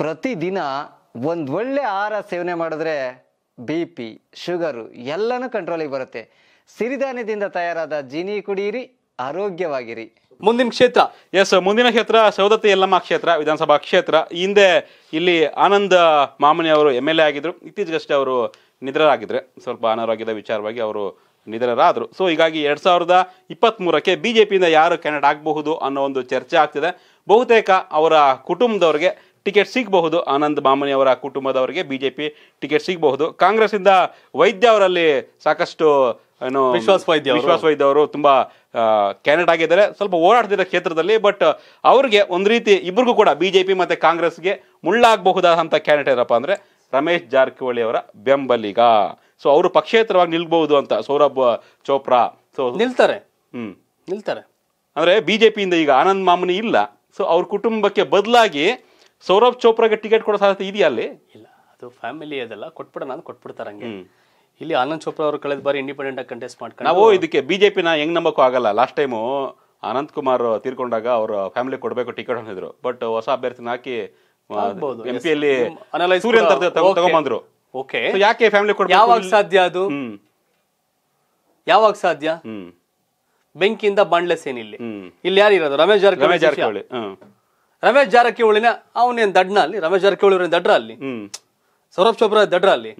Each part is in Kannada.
ಪ್ರತಿದಿನ ಒಂದು ಒಳ್ಳೆ ಆಹಾರ ಸೇವನೆ ಮಾಡಿದ್ರೆ ಬಿ ಪಿ ಶುಗರು ಎಲ್ಲನೂ ಕಂಟ್ರೋಲಿಗೆ ಬರುತ್ತೆ ಸಿರಿಧಾನ್ಯದಿಂದ ತಯಾರಾದ ಜೀನಿ ಕುಡಿಯಿರಿ ಆರೋಗ್ಯವಾಗಿರಿ ಮುಂದಿನ ಕ್ಷೇತ್ರ ಎಸ್ ಮುಂದಿನ ಕ್ಷೇತ್ರ ಸೌದತ್ತಿ ಯಲ್ಲಮ್ಮ ಕ್ಷೇತ್ರ ವಿಧಾನಸಭಾ ಕ್ಷೇತ್ರ ಹಿಂದೆ ಇಲ್ಲಿ ಆನಂದ್ ಮಾಮನಿ ಅವರು ಎಮ್ ಎಲ್ ಎ ಆಗಿದ್ರು ಇತ್ತೀಚೆಗಷ್ಟೇ ಅವರು ನಿಧನರಾಗಿದ್ರೆ ಸ್ವಲ್ಪ ಅನಾರೋಗ್ಯದ ವಿಚಾರವಾಗಿ ಅವರು ನಿಧನರಾದರು ಸೊ ಹೀಗಾಗಿ ಎರಡು ಸಾವಿರದ ಇಪ್ಪತ್ತ್ಮೂರಕ್ಕೆ ಬಿ ಜೆ ಪಿಯಿಂದ ಯಾರು ಕ್ಯಾಂಡಿಡೇಟ್ ಆಗಬಹುದು ಅನ್ನೋ ಒಂದು ಚರ್ಚೆ ಆಗ್ತಿದೆ ಬಹುತೇಕ ಅವರ ಕುಟುಂಬದವ್ರಿಗೆ ಟಿಕೆಟ್ ಸಿಗಬಹುದು ಆನಂದ್ ಬಾಮನಿ ಅವರ ಕುಟುಂಬದವರಿಗೆ ಬಿಜೆಪಿ ಟಿಕೆಟ್ ಸಿಗಬಹುದು ಇಂದ ವೈದ್ಯ ಅವರಲ್ಲಿ ಸಾಕಷ್ಟು ಏನು ವಿಶ್ವಾಸ್ ವೈದ್ಯ ವಿಶ್ವಾಸ್ ವೈದ್ಯ ಅವರು ತುಂಬ ಕ್ಯಾಂಡಿಡೇಟ್ ಆಗಿದ್ದಾರೆ ಸ್ವಲ್ಪ ಹೋರಾಡ್ತಿರೋ ಕ್ಷೇತ್ರದಲ್ಲಿ ಬಟ್ ಅವ್ರಿಗೆ ಒಂದು ರೀತಿ ಇಬ್ಬರಿಗೂ ಕೂಡ ಬಿಜೆಪಿ ಮತ್ತು ಕಾಂಗ್ರೆಸ್ಗೆ ಮುಳ್ಳಾಗಬಹುದಾದಂಥ ಕ್ಯಾಂಡಿಡೇಟ್ ಏನಪ್ಪ ಅಂದರೆ ರಮೇಶ್ ಜಾರಕಿಹೊಳಿ ಅವರ ಬೆಂಬಲಿಗ ಸೊ ಅವರು ಪಕ್ಷೇತರವಾಗಿ ನಿಲ್ಬಹುದು ಅಂತ ಸೌರಭ್ ಚೋಪ್ರಾ ಸೊ ನಿಲ್ತಾರೆ ಹ್ಞೂ ನಿಲ್ತಾರೆ ಅಂದರೆ ಬಿ ಜೆ ಪಿಯಿಂದ ಈಗ ಆನಂದ್ ಮಾಮನಿ ಇಲ್ಲ ಸೊ ಅವ್ರ ಕುಟುಂಬಕ್ಕೆ ಬದಲಾಗಿ ಸೌರಭ್ ಚೋಪ್ರಾಗೆ ಟಿಕೆಟ್ ಕೊಡೋ ಸಾಧ್ಯತೆ ಇದೆಯಾ ಅಲ್ಲಿ ಇಲ್ಲ ಅದು ಫ್ಯಾಮಿಲಿ ಅದೆಲ್ಲ ಕೊಟ್ಬಿಡ ನಾನು ಹಂಗೆ ಇಲ್ಲಿ ಆನಂದ್ ಚೋಪ್ರಾ ಅವರು ಕಳೆದ ಬಾರಿ ಇಂಡಿಪೆಂಡೆಂಟ್ ಆಗಿ ಕಂಟೆಸ್ಟ್ ಮಾಡ್ಕೊಂಡು ನಾವು ಇದಕ್ಕೆ ನ ಹೆಂಗ್ ನಂಬಕ್ಕೂ ಆಗಲ್ಲ ಲಾಸ್ಟ್ ಟೈಮು ಅನಂತ್ ಕುಮಾರ್ ತೀರ್ಕೊಂಡಾಗ ಅವ್ರ ಫ್ಯಾಮಿಲಿ ಕೊಡಬೇಕು ಟಿಕೆಟ್ ಅಂದಿದ್ರು ಬಟ್ ಹೊಸ ಅಭ್ಯರ್ಥಿನ ಹಾಕಿ ಎಂ ಪಿ ಅಲ್ಲಿ ಸೂರ್ಯನ್ ತಗೊಂಬಂದ್ರು ಓಕೆ ಯಾಕೆ ಫ್ಯಾಮಿಲಿ ಕೊಡ ಯಾವಾಗ ಸಾಧ್ಯ ಅದು ಯಾವಾಗ ಸಾಧ್ಯ ಬೆಂಕಿಯಿಂದ ಬಾಂಡ್ಲೆಸ್ ಏನಿಲ್ಲ ಇಲ್ಲಿ ಯಾರು ಇರೋದು ರಮೇಶ್ ಜಾರ್ಕೊಳ್ಳಿ ರಮೇಶ್ ಜಾರಕಿಹೊಳಿ ರಮೇಶ್ ಜಾರಕಿಹೊಳಿನ ಅವನೇನ್ ದಡ್ನ ಅಲ್ಲಿ ರಮೇಶ್ ಜಾರಕಿಹೊಳಿ ಅವ್ರೇನ್ ದಡ್ರ ಅಲ್ಲಿ ಸೌರಭ್ ಚೋಪ್ರಾ ದಡ್ರ ಅಲ್ಲಿ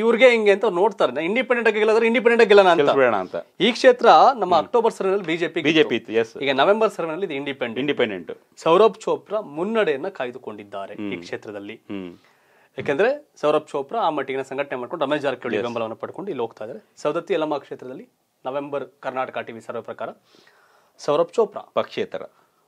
ಇವ್ರಿಗೆ ಹಿಂಗೆ ಅಂತ ನೋಡ್ತಾರೆ ಇಂಡಿಪೆಂಡೆಂಟ್ ಆಗಿ ಗೆಲ್ಲದ್ರೆ ಇಂಡಿಪೆಂಡೆಂಟ್ ಆಗಿ ಗೆಲ್ಲೋಣ ಅಂತ ಈ ಕ್ಷೇತ್ರ ನಮ್ಮ ಅಕ್ಟೋಬರ್ ನಲ್ಲಿ ಬಿಜೆಪಿ ಬಿಜೆಪಿ ಈಗ ನವೆಂಬರ್ ಸರ್ವೆ ನಲ್ಲಿ ಇಂಡಿಪೆಂಡೆಂಟ್ ಇಂಡಿಪೆಂಡೆಂಟ್ ಸೌರಭ್ ಚೋಪ್ರಾ ಮುನ್ನಡೆಯನ್ನ ಕಾಯ್ದುಕೊಂಡಿದ್ದಾರೆ ಈ ಕ್ಷೇತ್ರದಲ್ಲಿ ಯಾಕಂದ್ರೆ ಸೌರಭ್ ಚೋಪ್ರಾ ಆ ಮಟ್ಟಿಗೆ ಸಂಘಟನೆ ಮಾಡ್ಕೊಂಡು ರಮೇಶ್ ಜಾರಕಿಹೊಳಿ ಬೆಂಬಲವನ್ನು ಪಡ್ಕೊಂಡು ಇಲ್ಲಿ ಹೋಗ್ತಾ ಇದ್ದಾರೆ ಸೌದತ್ತಿ ಯಲಮ ಕ್ಷೇತ್ರದಲ್ಲಿ ನವೆಂಬರ್ ಕರ್ನಾಟಕ ಟಿವಿ ಸರ್ವೆ ಪ್ರಕಾರ ಸೌರಭ್ ಚೋಪ್ರಾ ಪಕ್ಷೇತರ